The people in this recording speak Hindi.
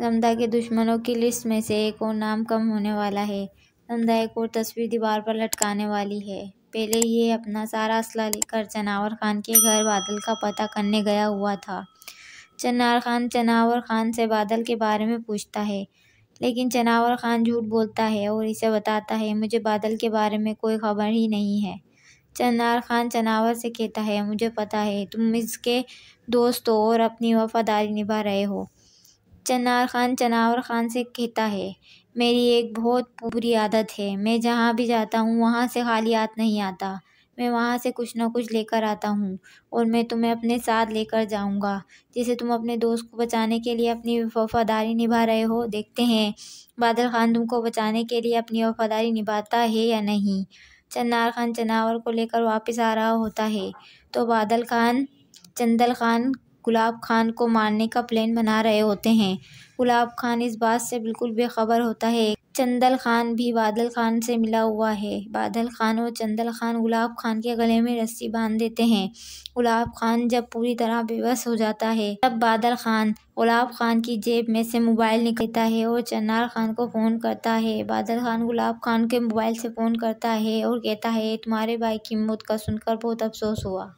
रमदा के दुश्मनों की लिस्ट में से एक और नाम कम होने वाला है रमदा एक और तस्वीर दीवार पर लटकाने वाली है पहले ये अपना सारा असला लेकर चनावर खान के घर बादल का पता करने गया हुआ था चनार खान चनावर खान से बादल के बारे में पूछता है लेकिन चनावर खान झूठ बोलता है और इसे बताता है मुझे बादल के बारे में कोई खबर ही नहीं है चनार खान चनावर से कहता है मुझे पता है तुम इसके दोस्त हो और अपनी वफादारी निभा रहे हो चन्नार खान चनावर खान से कहता है मेरी एक बहुत बुरी आदत है मैं जहाँ भी जाता हूँ वहाँ से खाली हाथ नहीं आता मैं वहाँ से कुछ ना कुछ लेकर आता हूँ और मैं तुम्हें अपने साथ लेकर जाऊँगा जिसे तुम अपने दोस्त को बचाने के लिए अपनी वफादारी निभा रहे हो देखते हैं बादल खान तुमको बचाने के लिए अपनी वफादारी निभाता है या नहीं चन्नार खान चनावर को लेकर वापस आ रहा होता है तो बादल खान चंदल खान गुलाब खान को मारने का प्लान बना रहे होते हैं गुलाब खान इस बात से बिल्कुल बेखबर होता है चंदल खान भी बादल खान से मिला हुआ है बादल खान और चंदल खान गुलाब खान के गले में रस्सी बांध देते हैं गुलाब खान जब पूरी तरह बेबस हो जाता है तब बादल खान गुलाब खान की जेब में से मोबाइल निकलता है और चन्नार खान को फ़ोन करता है बादल खान गुलाब खान के मोबाइल से फ़ोन करता है और कहता है तुम्हारे भाई की मौत का सुनकर बहुत अफसोस हुआ